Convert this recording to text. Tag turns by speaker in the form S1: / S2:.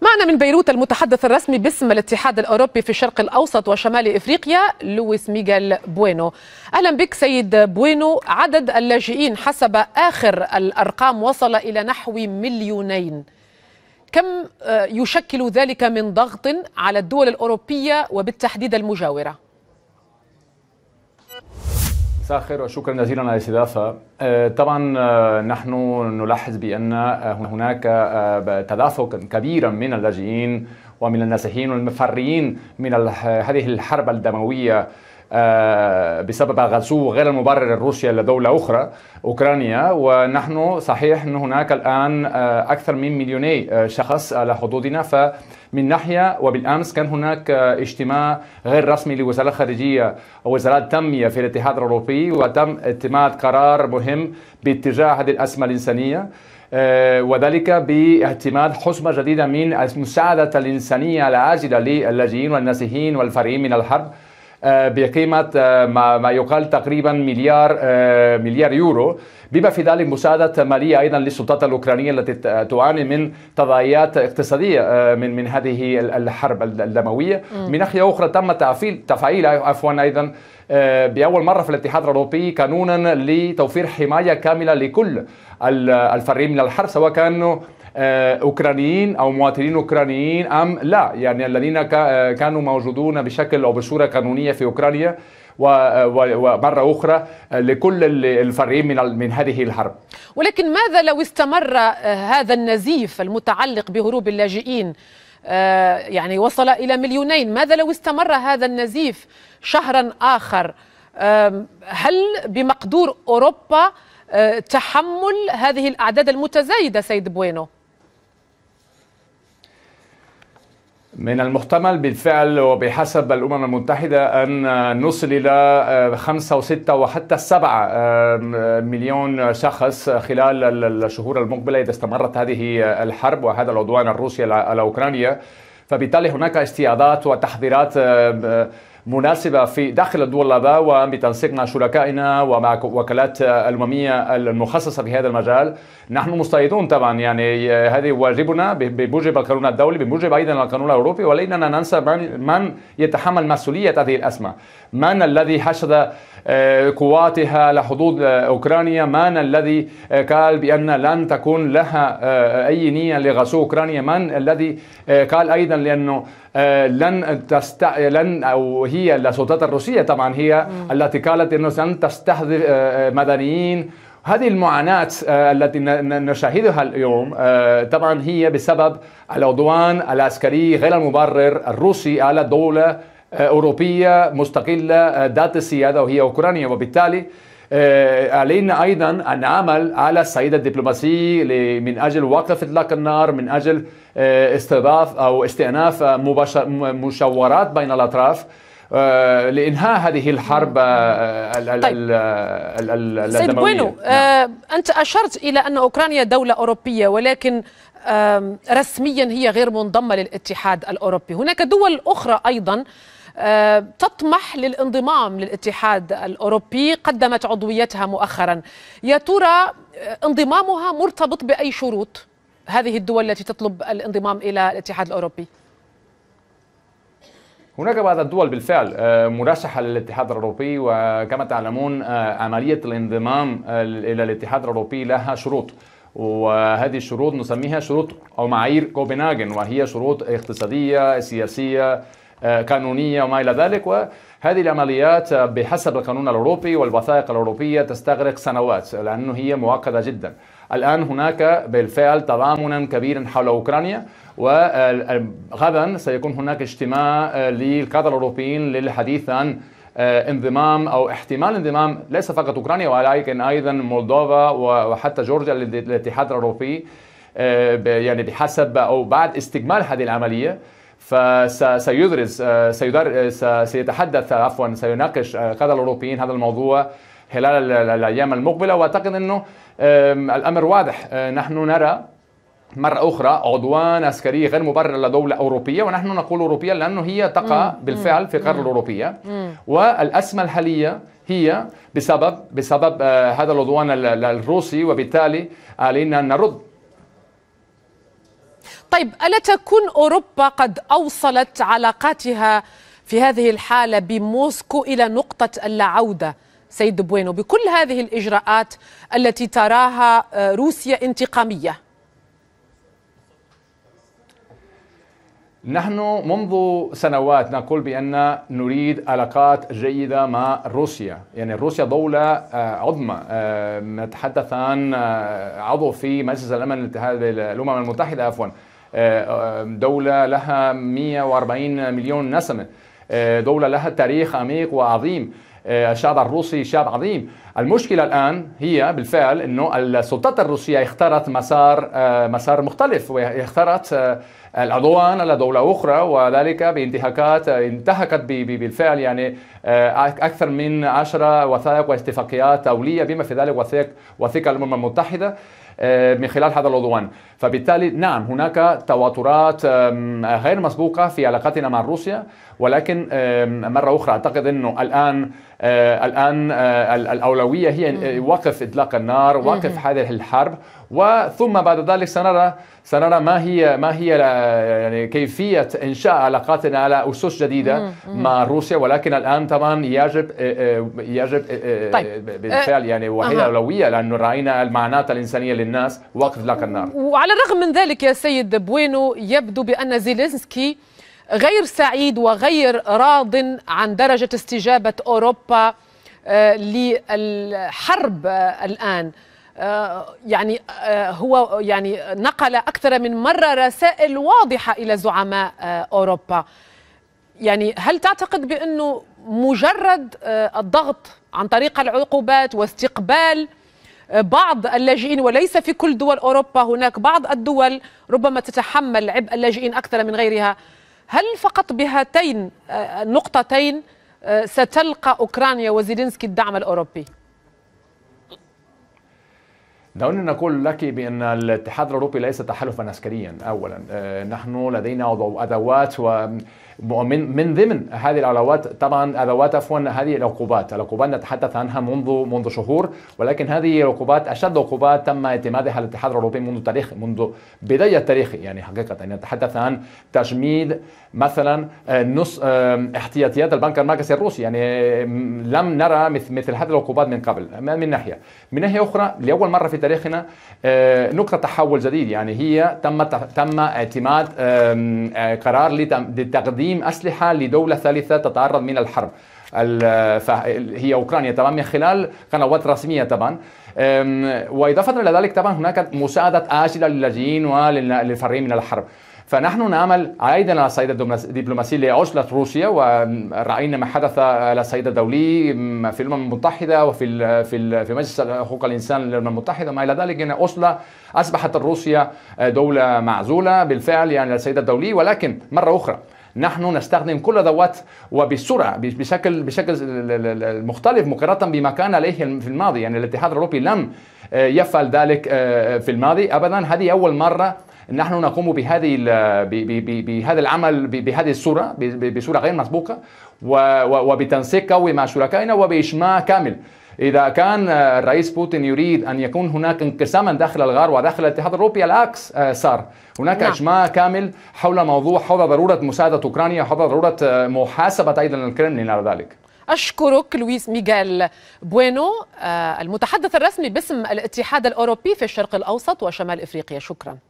S1: معنا من بيروت المتحدث الرسمي باسم الاتحاد الاوروبي في الشرق الاوسط وشمال افريقيا لويس ميغيل بوينو. اهلا بك سيد بوينو، عدد اللاجئين حسب اخر الارقام وصل الى نحو مليونين. كم آه، يشكل ذلك من ضغط على الدول الاوروبيه وبالتحديد المجاوره؟
S2: مساء الخير وشكرا جزيلا على الاستضافة آه، طبعا آه، نحن نلاحظ بأن آه، هناك تدافقا كبيرا من اللاجئين ومن النازحين والمفرين من هذه الحرب الدموية بسبب غزو غير المبرر الروسي لدولة أخرى أوكرانيا ونحن صحيح أن هناك الآن أكثر من مليوني شخص على حدودنا ف من ناحية وبالأمس كان هناك آه، اجتماع غير رسمي لوزارة الخارجية ووزارات التنمية في الاتحاد الأوروبي وتم اعتماد قرار مهم باتجاه هذه الأزمة الإنسانية آه، وذلك باعتماد حسبة جديدة من المساعدة الإنسانية العاجلة للاجئين والنازحين والفارين من الحرب آه، بقيمة آه، ما يقال تقريبا مليار آه، مليار يورو بما في ذلك مساعدة مالية أيضا للسلطات الأوكرانية التي تعاني من تضايقات اقتصادية من من هذه الحرب الدموية من ناحية أخرى تم تفعيل تفعيل عفوا أيضا باول مره في الاتحاد الاوروبي قانونا لتوفير حمايه كامله لكل الفريق من الحرب سواء كانوا آه، اوكرانيين او مواطنين اوكرانيين ام لا يعني الذين آه، كانوا موجودون بشكل او بصوره قانونيه في اوكرانيا آه، ومره اخرى لكل الفريقين من من هذه الحرب.
S1: ولكن ماذا لو استمر هذا النزيف المتعلق بهروب اللاجئين يعني وصل الى مليونين، ماذا لو استمر هذا النزيف شهرا اخر؟ هل بمقدور اوروبا تحمل هذه الاعداد المتزايده سيد بوينو؟
S2: من المحتمل بالفعل وبحسب الأمم المتحدة أن نصل إلى آه، خمسة وستة وحتى سبعة آه، مليون شخص خلال الشهور المقبلة إذا استمرت هذه الحرب وهذا العدوان الروسي على أوكرانيا فبالتالي هناك استيعادات وتحذيرات آه، مناسبة في داخل الدول الأعضاء وبتنسيق مع شركائنا ومع وكالات الأممية المخصصة في هذا المجال نحن مستعدون طبعا يعني آه، هذه واجبنا بموجب القانون الدولي بموجب أيضا القانون الأوروبي وليننا ننسى من يتحمل مسؤولية هذه الأزمة من الذي حشد آه، قواتها لحدود آه، أوكرانيا من الذي قال بأن لن تكون لها أي نية لغزو أوكرانيا من الذي قال أيضا لأنه آه، لن تست... لن او هي السلطات الروسيه طبعا هي التي قالت انه لن تستهدف آه، آه، مدنيين هذه المعاناة التي نشاهدها اليوم طبعا هي بسبب العدوان العسكري غير المبرر الروسي على دولة أوروبية مستقلة ذات السيادة وهي أوكرانيا وبالتالي آه، علينا ايضا ان نعمل على الصعيد الدبلوماسي من اجل وقف اطلاق النار من اجل آه، استضاف او استئناف مشاورات بين الاطراف آه، لانهاء هذه الحرب طيب. سيد بوينو
S1: نعم. انت اشرت الى ان اوكرانيا دوله اوروبيه ولكن رسميا هي غير منضمه للاتحاد الاوروبي هناك دول اخرى ايضا آه، تطمح للانضمام للاتحاد الاوروبي قدمت عضويتها مؤخرا يا ترى آه، انضمامها مرتبط باي شروط هذه الدول التي تطلب الانضمام الى الاتحاد الاوروبي
S2: هناك بعض الدول بالفعل آه، مرشحة للاتحاد الأوروبي وكما تعلمون عملية الانضمام إلى الاتحاد الأوروبي لها شروط وهذه الشروط نسميها شروط أو معايير كوبنهاجن وهي شروط اقتصادية سياسية قانونية آه، وما إلى ذلك وهذه العمليات آه، بحسب القانون الأوروبي والوثائق الأوروبية تستغرق سنوات لأنه هي معقدة جدا الآن هناك بالفعل تضامنا كبيرا حول أوكرانيا وغدا سيكون هناك اجتماع آه، للقادة الأوروبيين للحديث عن انضمام او احتمال انضمام ليس فقط اوكرانيا ولكن ايضا مولدوفا وحتى جورجيا للاتحاد الاوروبي يعني بحسب او بعد استكمال هذه العمليه فسيدرس آه، سيدر آه، سيتحدث عفوا سيناقش قادة الأوروبيين هذا الموضوع خلال الأيام المقبلة وأعتقد أنه الأمر واضح آه، نحن نرى مرة أخرى عدوان عسكري غير مبرر لدولة أوروبية ونحن نقول أوروبية لأنه هي تقع بالفعل في قارة الأوروبية والأسمى الحالية هي بسبب بسبب هذا العدوان الروسي وبالتالي علينا أن نرد
S1: طيب ألا تكون أوروبا قد أوصلت علاقاتها في هذه الحالة بموسكو إلى نقطة اللاعودة سيد بوينو بكل هذه الإجراءات التي تراها آه، روسيا انتقامية
S2: نحن منذ سنوات نقول بأن نريد علاقات جيدة مع روسيا يعني روسيا دولة آه، عظمى آه، نتحدث عن آه، عضو في مجلس الأمن الاتحاد الأمم المتحدة عفوا دولة لها 140 مليون نسمة دولة لها تاريخ عميق وعظيم الشعب الروسي شعب عظيم المشكلة الآن هي بالفعل أنه السلطات الروسية اختارت مسار مسار مختلف واختارت العدوان على دولة أخرى وذلك بانتهاكات انتهكت بالفعل يعني آه، أكثر من عشرة وثائق واتفاقيات دولية بما في ذلك وثيق وثيقة الأمم المتحدة آه، من خلال هذا العدوان فبالتالي نعم هناك تواترات غير مسبوقة في علاقتنا مع روسيا ولكن مرة أخرى أعتقد أنه الآن آه، الآن الأولوية هي وقف إطلاق النار وقف هذه الحرب وثم بعد ذلك سنرى سنرى ما هي ما هي يعني كيفيه انشاء علاقاتنا على اسس جديده مم. مم. مع روسيا ولكن الان طبعا يجب آه، آه، يجب آه، طيب. بالفعل يعني وهي أه. اولويه لانه راينا المعاناه الانسانيه للناس وقف لك النار
S1: وعلى الرغم من ذلك يا سيد بوينو يبدو بان زيلينسكي غير سعيد وغير راض عن درجه استجابه اوروبا للحرب الان آه، يعني آه، هو يعني نقل أكثر من مرة رسائل واضحة إلى زعماء آه، أوروبا يعني هل تعتقد بأنه مجرد الضغط عن طريق العقوبات واستقبال بعض اللاجئين وليس في كل دول أوروبا هناك بعض الدول ربما تتحمل عبء اللاجئين أكثر من غيرها هل فقط بهاتين النقطتين ستلقى أوكرانيا وزيلينسكي الدعم الأوروبي؟
S2: دعوني نقول لك بأن الاتحاد الأوروبي ليس تحالفا عسكريا أولا آه، نحن لدينا أدوات و ومن من ضمن هذه العلاوات طبعا ادوات عفوا هذه العقوبات، العقوبات نتحدث عنها منذ منذ شهور ولكن هذه العقوبات اشد عقوبات تم اعتمادها على الاتحاد الاوروبي منذ تاريخ منذ بدايه تاريخه يعني حقيقه يعني نتحدث عن تجميد مثلا آه، نص احتياطيات البنك المركزي الروسي يعني لم نرى مثل مثل هذه العقوبات من قبل من ناحيه، من ناحيه اخرى لاول مره في تاريخنا آه، نقطه تحول جديد يعني هي تم تم اعتماد آه، قرار لتقديم تسليم أسلحة لدولة ثالثة تتعرض من الحرب هي أوكرانيا طبعا من خلال قنوات رسمية طبعا وإضافة إلى ذلك طبعا هناك مساعدة عاجلة للاجئين وللفرين من الحرب فنحن نعمل ايضا على الصعيد الدبلوماسي لعزله روسيا وراينا ما حدث على الصعيد الدولي في الامم المتحده وفي في في مجلس حقوق الانسان للامم المتحده وما الى ذلك ان عزله اصبحت روسيا دوله معزوله بالفعل يعني على الصعيد الدولي ولكن مره اخرى نحن نستخدم كل الادوات وبسرعه بشكل بشكل مختلف مقارنه بما كان عليه في الماضي يعني الاتحاد الاوروبي لم آه، يفعل ذلك آه، في الماضي ابدا هذه اول مره نحن نقوم بهذه بهذا العمل بهذه الصوره بصوره غير مسبوقه وبتنسيق قوي مع شركائنا وباجماع كامل إذا كان آه، الرئيس بوتين يريد أن يكون هناك انقساما داخل الغار وداخل الاتحاد الأوروبي العكس صار آه، هناك نعم. إجماع كامل حول موضوع حول ضرورة مساعدة أوكرانيا حول ضرورة آه، محاسبة أيضا الكرملين على ذلك
S1: أشكرك لويس ميغيل بوينو المتحدث الرسمي باسم الاتحاد الأوروبي في الشرق الأوسط وشمال إفريقيا شكراً